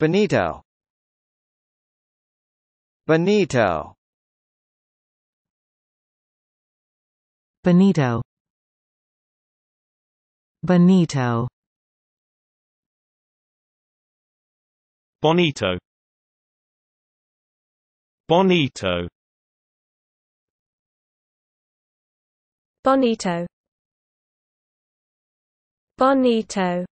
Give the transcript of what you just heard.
Benito Benito Benito Benito Bonito Bonito Bonito Bonito